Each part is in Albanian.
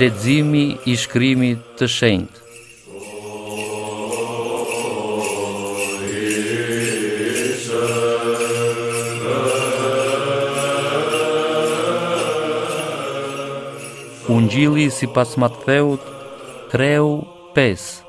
Ledzimi i shkrimi të shenjtë. Ungjili si pas theut treu pesë.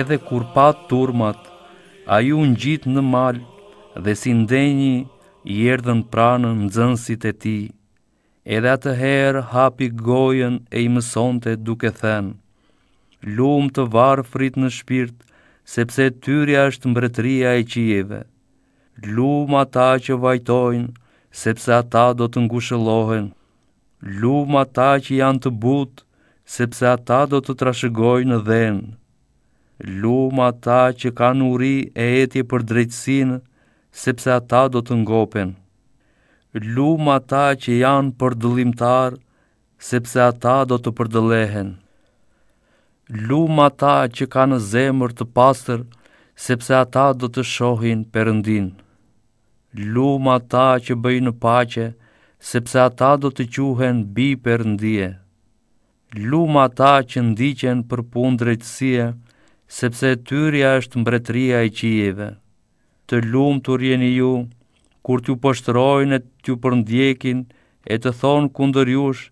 edhe kur pa turmat, a ju në gjitë në malë dhe si ndenji i erdhen pranën në e ti, edhe atë herë hapi gojen e i mësonte duke thenë, lumë të varë frit në shpirt, sepse tyria është mbretria e qieve, lumë ata që vajtojnë, sepse ata do të ngushëlohen, lumë ata që janë të butë, sepse ata do të trashëgojnë dhenë, lumë ata që kanë uri e eti për drejtsin, sepse ata do të ngopen. Lumë ata që janë për dëllimtar, sepse ata do të përdëlehen. Lumë ata që kanë zemër të pastër, sepse ata do të shohin përëndin. Lumë ata që bëjnë pache, sepse ata do të quhen bi përëndie. Lumë ata që ndiqen për pun drejtsie, sepse ata do të shohin përëndin sepse tyrja është mbretria e qijeve. Të lumë të rjeni ju, kur t'ju poshtrojnë e t'ju përndjekin, e të thonë kundër jush,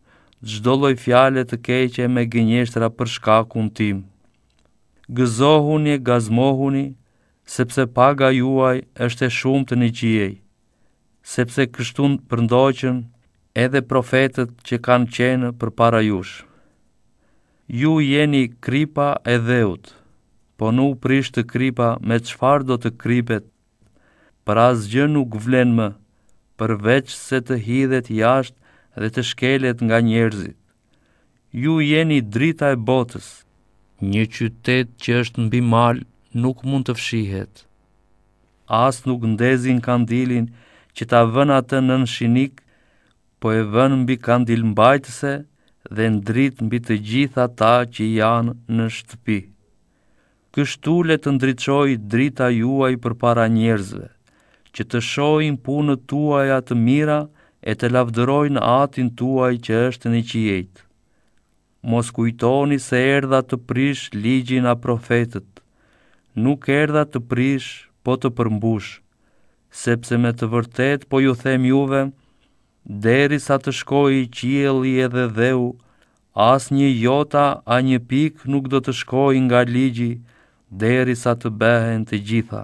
gjdolloj loj fjale të keqe me gënjeshtra për shkakun tim. Gëzohuni, gazmohuni, sepse paga juaj është e shumë të një qijej, sepse kështun përndoqen edhe profetet që kanë qenë për para jush. Ju jeni kripa e dheutë, po nuk prish të kripa me qfar do të kripet, për asgjë nuk vlen më, përveç se të hidhet jashtë dhe të shkelet nga njerëzit. Ju jeni drita e botës. Një qytet që është nbi mal nuk mund të fshihet. As nuk ndezin kandilin që ta vën atë në shinik, po e vën mbi kandil mbajtëse dhe ndrit mbi të gjitha ta që janë në shtëpi kështu le të ndriçoj drita juaj për para njerëzve, që të shojnë punët tuaj atë mira e të lavdërojnë atin tuaj që është në qijetë. Mos kujtoni se erdha të prish ligjin a profetët, nuk erdha të prish po të përmbush, sepse me të vërtet po ju them juve, deri sa të shkoj i qieli edhe dheu, as një jota a një pik nuk do të shkoj nga ligji, deri sa të behen të gjitha.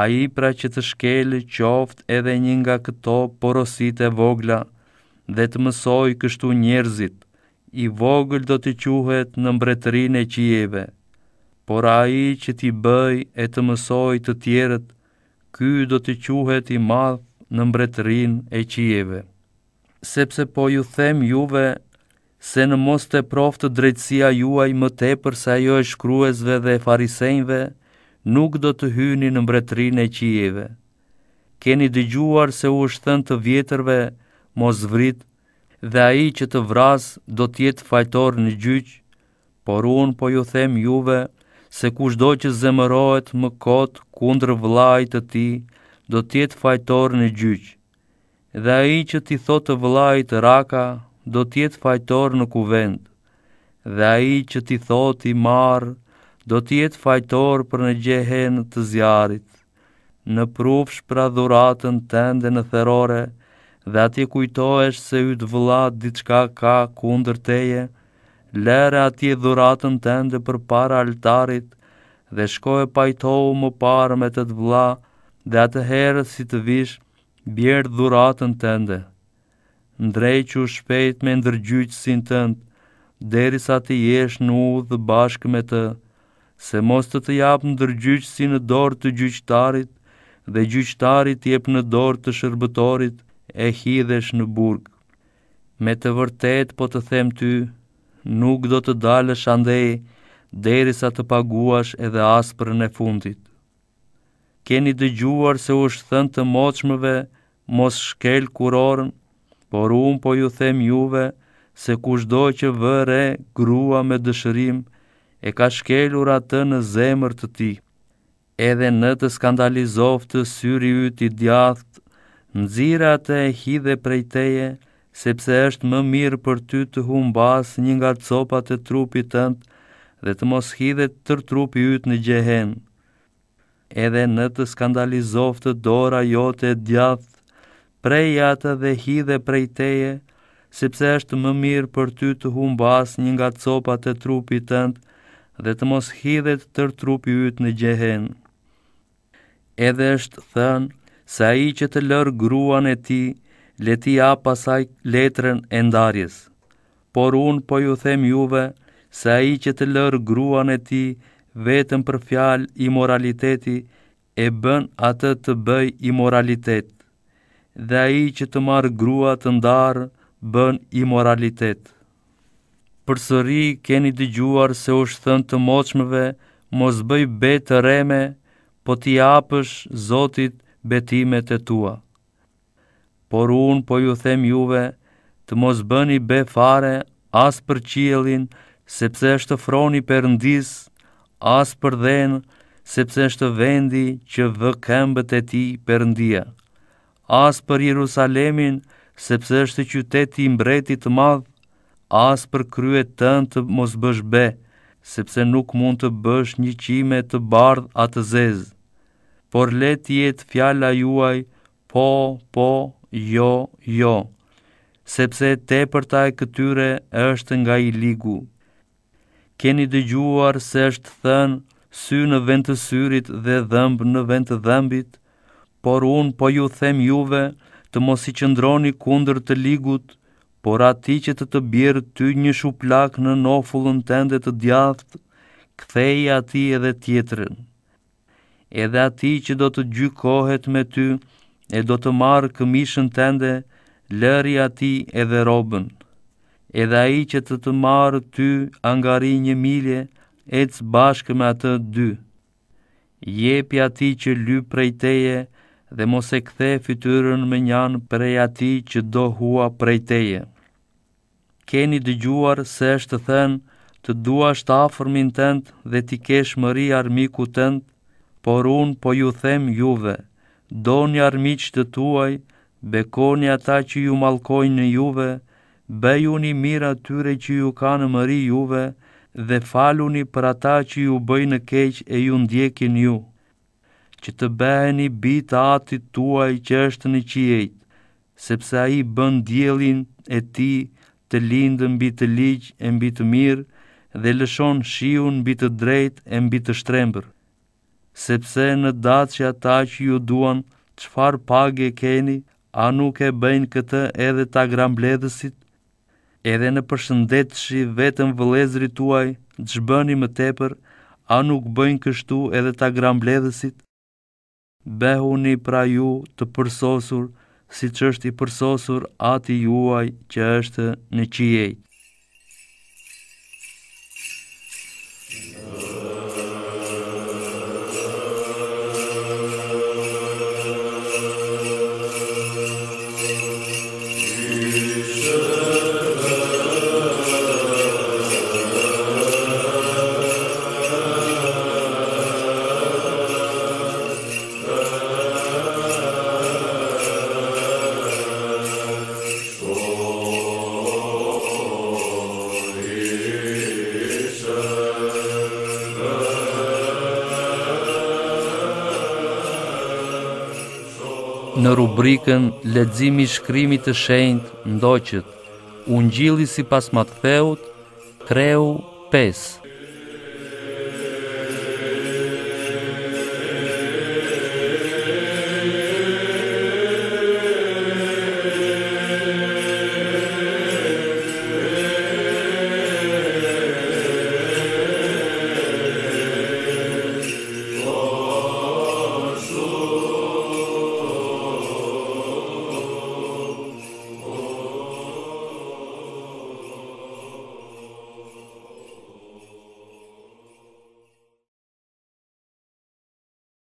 A i pra që të shkelë qoft edhe një nga këto porosit e vogla dhe të mësoj kështu njerëzit, i vogël do të quhet në mbretërin e qieve, por a i që t'i bëj e të mësoj të tjerët, ky do të quhet i madhë në mbretërin e qieve. Sepse po ju them juve se në mos të proftë drejtësia juaj më te përsa jo e shkruesve dhe e farisejnve, nuk do të hyni në mbretrin e qijeve. Keni dëgjuar se u është thënë të vjetërve, mos vrit, dhe a i që të vras do tjetë fajtor në gjyqë, por unë po ju them juve, se ku do që zemërojt më kotë kundrë vlajtë të ti, do tjetë fajtor në gjyqë. Dhe a i që ti thotë vlajtë raka, do tjetë fajtor në kuvend, dhe a i që ti thot i marë, do tjetë fajtor për në gjehen të zjarit, në prufsh pra dhuratën tënde në therore, dhe ati kujtoesh se ju të vëllat diçka ka kundër teje, lere ati dhuratën tënde për para altarit, dhe shko e pajtohu më parë me të të vla, dhe atë herë si të vish, bjerë dhuratën tënde u shpejt me ndërgjyqësin tënd, deri sa të jesh në udhë bashkë me të, se mos të të japë ndërgjyqësin në dorë të gjyqtarit, dhe gjyqtarit jep në dorë të shërbëtorit, e hidhesh në burg. Me të vërtet po të them ty, nuk do të dalë shandej, deri sa të paguash edhe asprën e fundit. Keni dëgjuar se u shëthën të moçmëve, mos shkel kurorën, por unë po ju them juve se kushdo që vëre grua me dëshërim e ka shkelur atë në zemër të ti. Edhe në të skandalizov të syri ju të djatht, nëzira të e hidhe prej teje, sepse është më mirë për ty të humbas një nga copat e trupit tëndë dhe të mos hidhe tër trupi ju në gjehenë. Edhe në të skandalizov të dora jote djatht, prej atë dhe hidhe prej teje, sepse është më mirë për ty të humbas një nga copat e trupit tënd dhe të mos hidhet tër trupi yt në gjehen. Edhe është thënë se ai që të lërë gruan e tij, leti ti pasaj letrën e ndarjes. Por unë po ju them juve se ai që të lërë gruan e tij vetëm për fjalë i moraliteti e bën atë të bëj i moralitet dhe i që të marë grua të ndarë bën imoralitet. Për sëri keni dëgjuar se u shëthën të moqmëve, mos bëj betë reme, po t'i apësh zotit betimet e tua. Por unë po ju them juve, të mos bëni be fare as për qielin, sepse është froni për ndis, as për dhenë, sepse është vendi që vë këmbët e ti për ndia as për Jerusalemin, sepse është qyteti i mbretit të madh, as për kryet tënd të mos bësh be, sepse nuk mund të bësh një qime të bardh atë zez. Por le të jetë fjala juaj, po, po, jo, jo, sepse te për e këtyre është nga i ligu. Keni dëgjuar se është thënë, sy në vend të syrit dhe dhëmbë në vend të dhëmbit, por unë po ju them juve të mos i qëndroni kunder të ligut, por ati që të të bjerë ty një shuplak në nofullën të të djathë, këthej ati edhe tjetërën. Edhe ati që do të gjykohet me ty, e do të marë këmishën të lëri ati edhe robën. Edhe ai që të të marë ty angari një milje, e cë bashkë me atë dy. Jepi ati që prej teje, dhe mos e kthe fytyrën me njan prej ati që do hua prej teje. Keni dëgjuar se është thënë të duash të afërmin tënd dhe ti kesh mëri armiku tënd, por un po ju them juve, doni armiqtë të tuaj, bekoni ata që ju mallkojnë në juve, bëjuni mirë atyre që ju kanë mëri juve dhe faluni për ata që ju bëjnë keq e ju ndjekin ju që të beheni bita atit tuaj që është në qiejt, sepse a i bën djelin e ti të lindë mbi të ligjë e mbi të mirë dhe lëshon shiun mbi të drejt e mbi të shtrembër. Sepse në datë që ata që ju duan, qëfar pag e keni, a nuk e bëjnë këtë edhe ta grambledësit, edhe në përshëndet shi vetëm vëlezri tuaj, që bëni më tepër, a nuk bëjnë kështu edhe ta grambledësit, behu një pra ju të përsosur, si që është i përsosur ati juaj që është në qijejtë. në rubrikën Ledzimi shkrimit të shenjt ndoqët, unë gjillisi pas Matfeut, treu pesë.